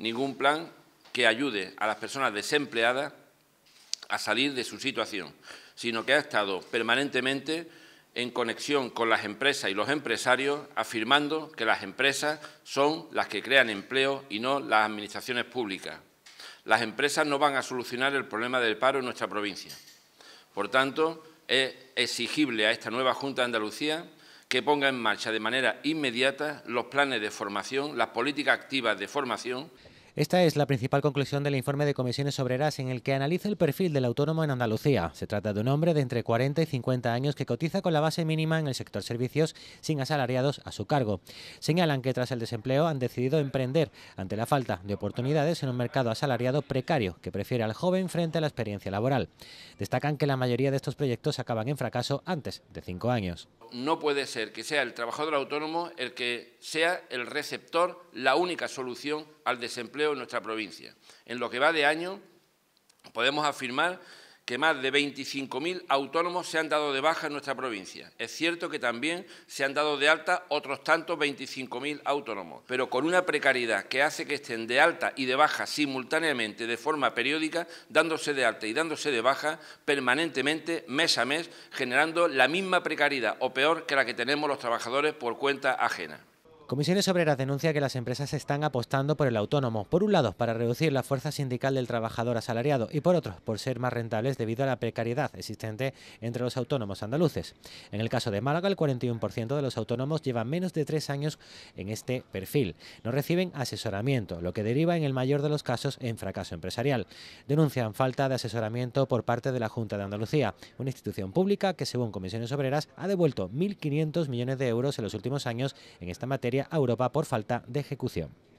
ningún plan que ayude a las personas desempleadas a salir de su situación, sino que ha estado permanentemente en conexión con las empresas y los empresarios, afirmando que las empresas son las que crean empleo y no las administraciones públicas. Las empresas no van a solucionar el problema del paro en nuestra provincia. Por tanto, es exigible a esta nueva Junta de Andalucía que ponga en marcha de manera inmediata los planes de formación, las políticas activas de formación. Esta es la principal conclusión del informe de comisiones obreras en el que analiza el perfil del autónomo en Andalucía. Se trata de un hombre de entre 40 y 50 años que cotiza con la base mínima en el sector servicios sin asalariados a su cargo. Señalan que tras el desempleo han decidido emprender ante la falta de oportunidades en un mercado asalariado precario que prefiere al joven frente a la experiencia laboral. Destacan que la mayoría de estos proyectos acaban en fracaso antes de cinco años. No puede ser que sea el trabajador autónomo el que sea el receptor la única solución al desempleo en nuestra provincia. En lo que va de año, podemos afirmar que más de 25.000 autónomos se han dado de baja en nuestra provincia. Es cierto que también se han dado de alta otros tantos 25.000 autónomos, pero con una precariedad que hace que estén de alta y de baja simultáneamente de forma periódica, dándose de alta y dándose de baja permanentemente, mes a mes, generando la misma precariedad o peor que la que tenemos los trabajadores por cuenta ajena. Comisiones Obreras denuncia que las empresas están apostando por el autónomo, por un lado para reducir la fuerza sindical del trabajador asalariado y por otro por ser más rentables debido a la precariedad existente entre los autónomos andaluces. En el caso de Málaga, el 41% de los autónomos llevan menos de tres años en este perfil. No reciben asesoramiento, lo que deriva en el mayor de los casos en fracaso empresarial. Denuncian falta de asesoramiento por parte de la Junta de Andalucía, una institución pública que según Comisiones Obreras ha devuelto 1.500 millones de euros en los últimos años en esta materia a Europa por falta de ejecución.